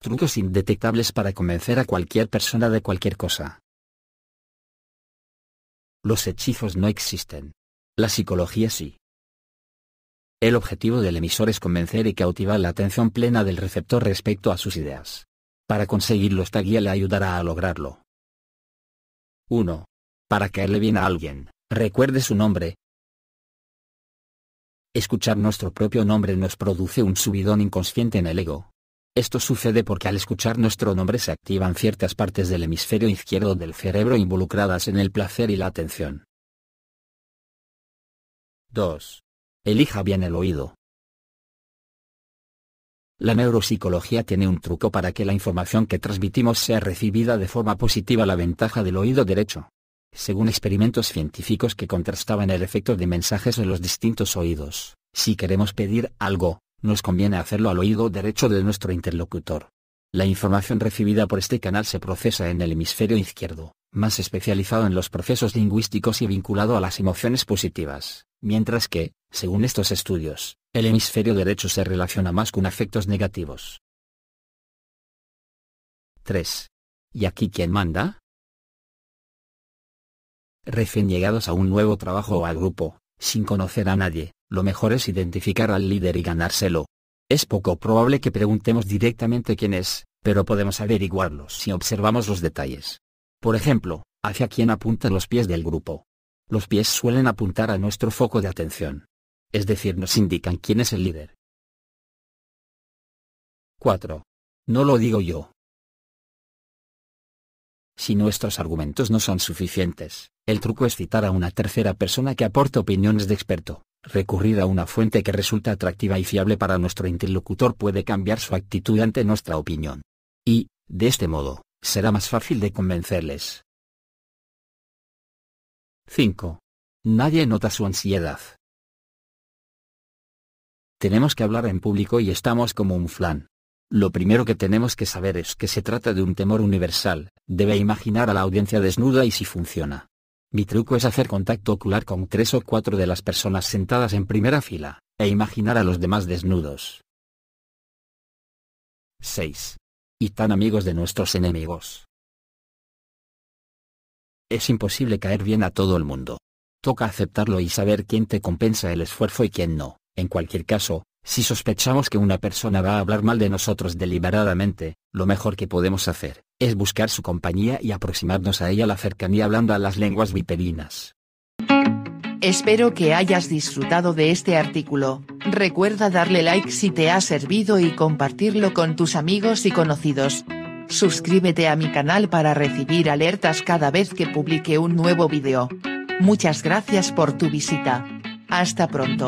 Trucos indetectables para convencer a cualquier persona de cualquier cosa. Los hechizos no existen. La psicología sí. El objetivo del emisor es convencer y cautivar la atención plena del receptor respecto a sus ideas. Para conseguirlo esta guía le ayudará a lograrlo. 1. Para caerle bien a alguien, recuerde su nombre. Escuchar nuestro propio nombre nos produce un subidón inconsciente en el ego. Esto sucede porque al escuchar nuestro nombre se activan ciertas partes del hemisferio izquierdo del cerebro involucradas en el placer y la atención. 2. Elija bien el oído. La neuropsicología tiene un truco para que la información que transmitimos sea recibida de forma positiva la ventaja del oído derecho. Según experimentos científicos que contrastaban el efecto de mensajes en los distintos oídos, si queremos pedir algo, nos conviene hacerlo al oído derecho de nuestro interlocutor. La información recibida por este canal se procesa en el hemisferio izquierdo, más especializado en los procesos lingüísticos y vinculado a las emociones positivas, mientras que, según estos estudios, el hemisferio derecho se relaciona más con afectos negativos. 3. ¿Y aquí quién manda? Recién llegados a un nuevo trabajo o al grupo, sin conocer a nadie, lo mejor es identificar al líder y ganárselo. Es poco probable que preguntemos directamente quién es, pero podemos averiguarlo si observamos los detalles. Por ejemplo, hacia quién apuntan los pies del grupo. Los pies suelen apuntar a nuestro foco de atención. Es decir, nos indican quién es el líder. 4. No lo digo yo. Si nuestros argumentos no son suficientes, el truco es citar a una tercera persona que aporte opiniones de experto. Recurrir a una fuente que resulta atractiva y fiable para nuestro interlocutor puede cambiar su actitud ante nuestra opinión. Y, de este modo, será más fácil de convencerles. 5. Nadie nota su ansiedad. Tenemos que hablar en público y estamos como un flan. Lo primero que tenemos que saber es que se trata de un temor universal, debe imaginar a la audiencia desnuda y si funciona, mi truco es hacer contacto ocular con tres o cuatro de las personas sentadas en primera fila, e imaginar a los demás desnudos. 6. Y tan amigos de nuestros enemigos. Es imposible caer bien a todo el mundo. Toca aceptarlo y saber quién te compensa el esfuerzo y quién no. En cualquier caso, si sospechamos que una persona va a hablar mal de nosotros deliberadamente, lo mejor que podemos hacer, es buscar su compañía y aproximarnos a ella la cercanía hablando a las lenguas viperinas. Espero que hayas disfrutado de este artículo, recuerda darle like si te ha servido y compartirlo con tus amigos y conocidos. Suscríbete a mi canal para recibir alertas cada vez que publique un nuevo video. Muchas gracias por tu visita. Hasta pronto.